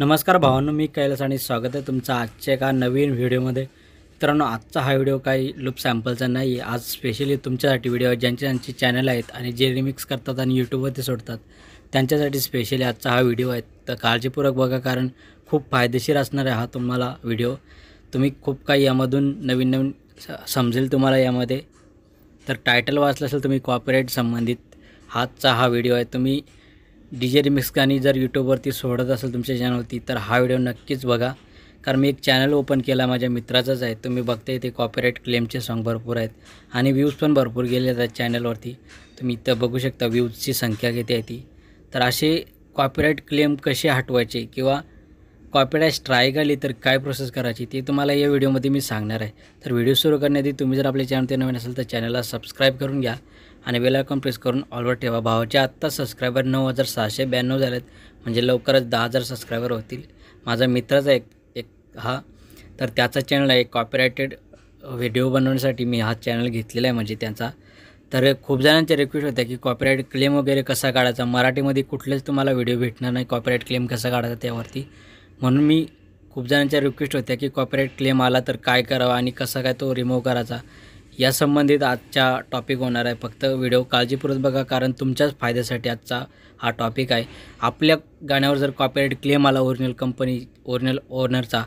नमस्कार भावांनो मी कैलास आणि स्वागत आहे तुमचं आजच्या एका नवीन व्हिडिओमध्ये मित्रांनो आजचा हा व्हिडिओ काही लूप सॅम्पलचा नाही आज स्पेशली तुमच्यासाठी व्हिडिओ आहे ज्यांचे ज्यांची चॅनल आहेत आणि जे रिमिक्स करतात आणि यूट्यूबवरती सोडतात त्यांच्यासाठी स्पेशली आजचा हा व्हिडिओ आहे तर काळजीपूर्वक बघा कारण खूप फायदेशीर असणार आहे हा तुम्हाला व्हिडिओ तुम्ही खूप काही यामधून नवीन नवीन समजेल तुम्हाला यामध्ये तर टायटल वाचलं असेल तुम्ही कॉपरेट संबंधित आजचा हा व्हिडिओ आहे तुम्ही डी जे रिमिक्स गाणी जर यूट्यूबवरती सोडत असेल तुमच्या चॅनलवरती तर हा व्हिडिओ नक्कीच बघा कारण मी एक चॅनल ओपन केला माझ्या मित्राचाच आहे तुम्ही बघताय ते कॉपीराईट क्लेमचे सॉन्ग भरपूर आहेत आणि व्ह्यूज पण भरपूर गेले त्या चॅनलवरती तुम्ही इथं बघू शकता व्ह्यूजची संख्या किती आहे ती तर असे कॉपीराईट क्लेम कसे हटवायचे किंवा कॉपीराइट स्ट्राइक आली तर काय प्रोसेस करायची ते तुम्हाला या व्हिडिओमध्ये मी सांगणार आहे तर व्हिडिओ सुरू करण्याआधी तुम्ही जर आपले चॅनल ते नवीन असेल तर चॅनलला सबस्क्राईब करून घ्या आणि आयकॉन प्रेस करून ऑलवर ठेवा भावाचे आत्ता सबस्क्रायबर नऊ हजार सहाशे ब्याण्णव झालेत म्हणजे लवकरच दहा हजार सबस्क्रायबर होतील माझा मित्राचा एक एक हा तर त्याचा चॅनल आहे कॉपीराइटेड व्हिडिओ बनवण्यासाठी मी हा चॅनल घेतलेला आहे म्हणजे त्यांचा तर खूप जणांच्या रिक्वेस्ट होत्या की कॉपीराइट क्लेम वगैरे कसा काढायचा मराठीमध्ये कुठलेच तुम्हाला व्हिडिओ भेटणार नाही कॉपीराइट क्लेम कसा काढायचा त्यावरती म्हणून मी खूप जणांच्या रिक्वेस्ट होत्या की कॉपरेट क्लेम आला तर काय करावा आणि कसा काय तो रिमूव्ह करायचा या संबंधित आजचा टॉपिक होणार आहे फक्त व्हिडिओ काळजीपूर्वक बघा कारण तुमच्याच फायद्यासाठी आजचा हा टॉपिक आहे आपल्या गाण्यावर जर कॉपरेट क्लेम आला ओरिजिनल कंपनी ओरिजिनल ओनरचा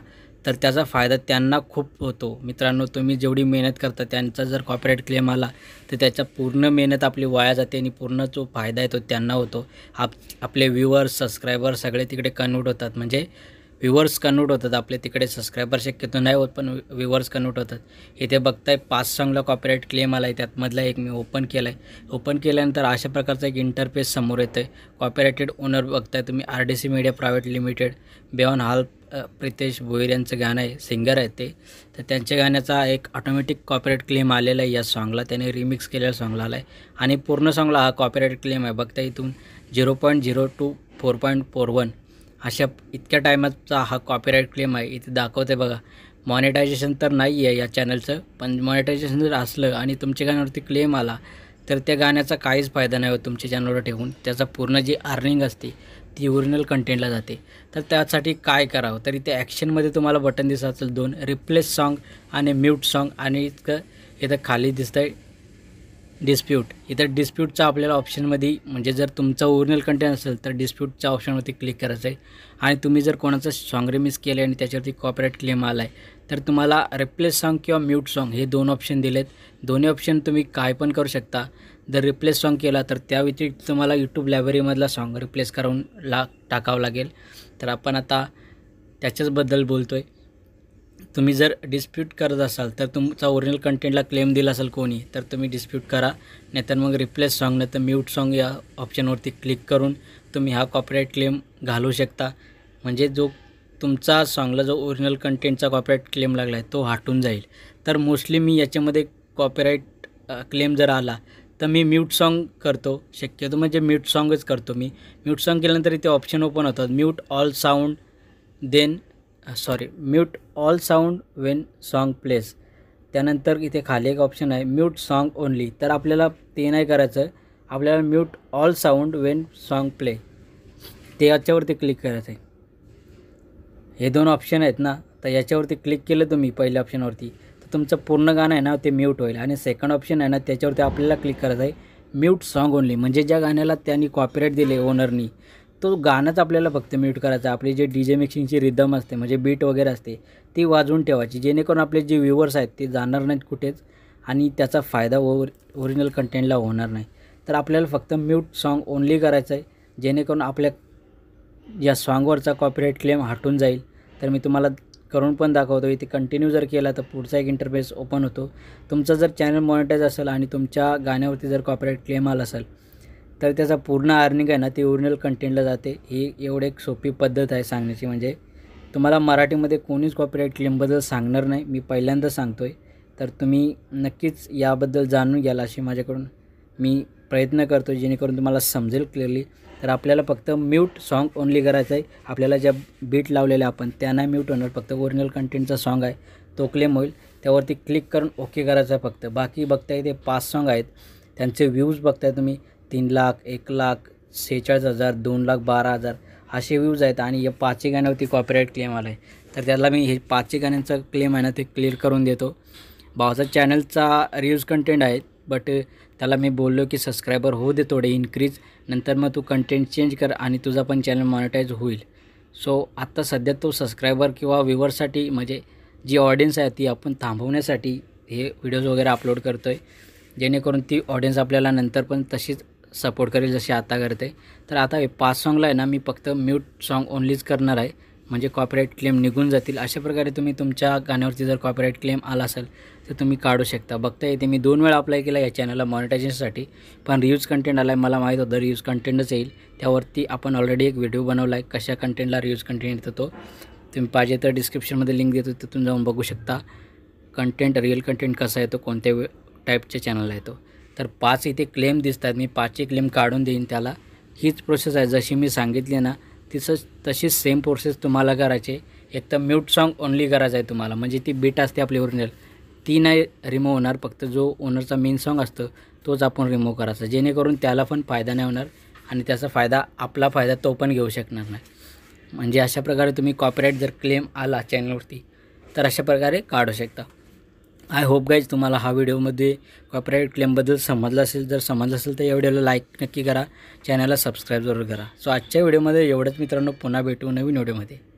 तर त्याचा फायदा त्यांना खूप होतो मित्रांनो तुम्ही जेवढी मेहनत करता त्यांचा जर कॉपरेट क्लेम आला तर त्याचा पूर्ण मेहनत आपली वाया जाते आणि पूर्ण जो फायदा आहे तो त्यांना होतो आप आपले व्ह्युअर्स सबस्क्रायबर सगळे तिकडे कन्वर्ट होतात म्हणजे व्ह्युअर्स कन्वर्ट होतात आपले तिकडे सबस्क्रायबर शक्यतो नाही होत पण व्ह्युअर्स कन्वर्ट होतात इथे बघताय पाच सॉंगला कॉपीराईट क्लेम आला आहे त्यातमधला एक मी ओपन केला आहे ओपन केल्यानंतर अशा प्रकारचा एक इंटरफेस समोर येतं आहे कॉपरेटेड ओनर बघताय तुम्ही R D C media private limited बेऑन हाल प्रितेश भोईर यांचं गाणं आहे सिंगर आहे ते तर त्यांच्या गाण्याचा एक ऑटोमॅटिक कॉपीराईट क्लेम आलेला आहे या सॉंगला त्याने रिमिक्स केलेला सॉंगला आला आहे आणि पूर्ण सॉंगला हा कॉपीराईट क्लेम आहे बघताय इथून zero point zero two four point four one अशा इतक्या टायमाचा हा कॉपीराईट क्लेम आहे इथे दाखवते बघा मॉनिटायझेशन तर नाही आहे या चॅनलचं पण मॉनिटायझेशन जर असलं आणि तुमच्या गाण्यावरती क्लेम आला तर त्या गाण्याचा काहीच फायदा नाही होत तुमच्या चॅनलवर ठेवून त्याचा पूर्ण जी अर्निंग असते ती ओरिजिनल कंटेंटला जाते तर त्यासाठी काय करावं तर इथे ॲक्शनमध्ये तुम्हाला बटन दिसत असेल दोन रिप्लेस सॉन्ग आणि म्यूट सॉन्ग आणि इतकं इथं खाली दिसतं आहे डिस्प्यूट इथं डिस्प्यूटचा आपल्याला ऑप्शनमध्ये म्हणजे जर तुमचा ओरिजिनल कंटेंट असेल तर डिस्प्यूटच्या ऑप्शनवरती क्लिक करायचं आहे आणि तुम्ही जर कोणाचं सॉन्ग रिमिस केलं आणि त्याच्यावरती कॉपरेट क्लेम आला आहे तर तुम्हाला रिप्लेस सॉन्ग किंवा म्यूट सॉन्ग हे दोन ऑप्शन दिलेत दोन्ही ऑप्शन तुम्ही काय पण करू शकता जर रिप्लेस सॉन्ग केला तर त्या व्यतिरिक्त तुम्हाला यूट्यूब लायब्ररीमधला सॉन्ग रिप्लेस करून ला टाकावं लागेल तर आपण आता त्याच्याचबद्दल बोलतो आहे तुम्ही जर डिस्प्यूट करत असाल तर तुमचा ओरिजिनल कंटेंटला क्लेम दिला असाल कोणी तर तुम्ही डिस्प्यूट करा नाहीतर मग रिप्लेस सॉन्ग नाही तर म्यूट सॉन्ग या ऑप्शनवरती क्लिक करून तुम्ही हा कॉपीराईट क्लेम घालू शकता म्हणजे जो तुमचा सॉन्गला जो ओरिजिनल कंटेंटचा कॉपीराईट क्लेम लागला आहे तो हटून जाईल तर मोस्टली मी याच्यामध्ये कॉपीराईट क्लेम जर आला तर मी म्यूट सॉन्ग करतो शक्यतो म्हणजे म्यूट सॉन्गच करतो मी म्यूट सॉन्ग केल्यानंतर इथे ऑप्शन ओपन होतात mute all sound then sorry mute all sound when song plays त्यानंतर इथे खाली एक ऑप्शन आहे म्यूट सॉन्ग ओनली तर आपल्याला ते नाही करायचं आहे आपल्याला mute all sound when song play ते याच्यावरती क्लिक करायचं आहे हे दोन ऑप्शन आहेत ना तर याच्यावरती क्लिक केलं तुम्ही पहिल्या ऑप्शनवरती तर तुमचं पूर्ण गाणं आहे ना ते म्यूट होईल आणि सेकंड ऑप्शन आहे ना त्याच्यावरती आपल्याला क्लिक करायचं आहे म्यूट सॉन्ग ओनली म्हणजे ज्या गाण्याला त्यांनी कॉपरेट दिले ओनरनी तो गाणंच आपल्याला फक्त म्यूट करायचा आपली जे डी जे मिक्सिंगची रिदम असते म्हणजे बीट वगैरे असते ती वाजवून ठेवायची जेणेकरून आपले जे व्ह्युअर्स आहेत ते जाणार नाहीत कुठेच आणि त्याचा फायदा ओरिजिनल कंटेंटला होणार नाही तर आपल्याला फक्त म्यूट सॉन्ग ओनली करायचं आहे जेणेकरून आपल्या या सॉन्गवरचा कॉपीराईट क्लेम हटून जाईल तर मी तुम्हाला करून पण दाखवतो इथे कंटिन्यू जर केला तर पुढचा एक इंटरफेस ओपन होतो तुमचा जर चॅनल मॉनिटाईज असेल आणि तुमच्या गाण्यावरती जर कॉपीराईट क्लेम आला असेल तर त्याचा पूर्ण अर्निंग आहे ना ती ओरिजिनल कंटेंटला जाते ही एवढी एक सोपी पद्धत आहे सांगण्याची म्हणजे तुम्हाला मराठीमध्ये कोणीच कॉपीराईट क्लेमबद्दल सांगणार नाही मी पहिल्यांदा सांगतो आहे तर तुम्ही नक्कीच याबद्दल जाणून घ्याल अशी माझ्याकडून मी प्रयत्न करतो जेणेकरून तुम्हाला समजेल क्लिअरली तर आपल्याला फक्त म्यूट सॉन्ग ओनली करायचं आहे आपल्याला ज्या बीट लावलेल्या आपण त्यांना म्यूट होणार फक्त ओरिजिनल कंटेंटचा सॉन्ग आहे तो क्लेम होईल त्यावरती क्लिक करून ओके करायचं आहे फक्त बाकी बघताय ते पाच सॉन्ग आहेत त्यांचे व्ह्यूज बघताय तुम्ही तीन लाख एक लाख सेहेचाळीस हजार दोन लाख बारा हजार असे व्ह्यूज आहेत आणि या पाचही गाण्यावरती कॉपरेट क्लेम आला आहे तर त्याला मी हे पाचही गाण्यांचा क्लेम आहे ना ते क्लिअर करून देतो भावाचा चॅनलचा रिव्ह्यूज कंटेंट आहे बट त्याला मी बोललो की सबस्क्रायबर होऊ दे थोडे इन्क्रीज नंतर मग तू कंटेंट चेंज कर आणि तुझा पण चॅनल मॉनिटाईज होईल सो आत्ता सध्या तो सबस्क्रायबर किंवा व्ह्यूवरसाठी म्हणजे जी ऑडियन्स आहे ती आपण थांबवण्यासाठी हे व्हिडिओज वगैरे अपलोड करतो आहे जेणेकरून ती ऑडियन्स आपल्याला नंतर पण तशीच सपोर्ट करेल जशी आता करते तर आता पाच सॉन्गला आहे ना मी फक्त म्यूट सॉन्ग ओनलीच करणार आहे म्हणजे कॉपीराईट क्लेम निघून जातील अशा प्रकारे तुम्ही तुमच्या गाण्यावरती जर कॉपीराईट क्लेम आला असेल तर तुम्ही काढू शकता बघता येते मी दोन वेळा अप्लाय केला या चॅनलला मॉनिटायझेशनसाठी पण रियूज कंटेंट आला आहे मला माहीत होतं रिव्ह्यूज कंटेंटच येईल त्यावरती आपण ऑलरेडी एक व्हिडिओ बनवला आहे कशा कंटेंटला रियूज कंटेंट येतो तो तुम्ही पाहिजे तर डिस्क्रिप्शनमध्ये लिंक देतो तिथून जाऊन बघू शकता कंटेंट रिअल कंटेंट कसा येतो कोणत्या टाईपच्या चॅनलला येतो तर पाच इथे क्लेम दिसतात मी पाचही क्लेम काढून देईन त्याला हीच प्रोसेस आहे जशी मी सांगितली ना तसंच तशीच सेम प्रोसेस तुम्हाला करायची एक तर म्यूट सॉन्ग ओनली करायचं आहे तुम्हाला म्हणजे ती बीट असते आपली ओरिजिनल ती नाही रिमूव्ह होणार फक्त जो ओनरचा मेन सॉन्ग असतो तोच आपण रिमूव्ह करायचा जेणेकरून त्याला पण फायदा नाही होणार आणि त्याचा फायदा आपला फायदा तो पण घेऊ शकणार नाही म्हणजे अशा प्रकारे तुम्ही कॉपीराईट जर क्लेम आला चॅनलवरती तर अशा प्रकारे काढू शकता आय होप गाईज तुम्हाला हा व्हिडिओमध्ये कॉपरेट क्लेमबद्दल समजलं असेल जर समजलं असेल तर या व्हिडिओला लाईक नक्की करा चॅनलला सबस्क्राईब जरूर करा सो आजच्या व्हिडिओमध्ये एवढंच मित्रांनो पुन्हा भेटू नवीन व्हिडिओमध्ये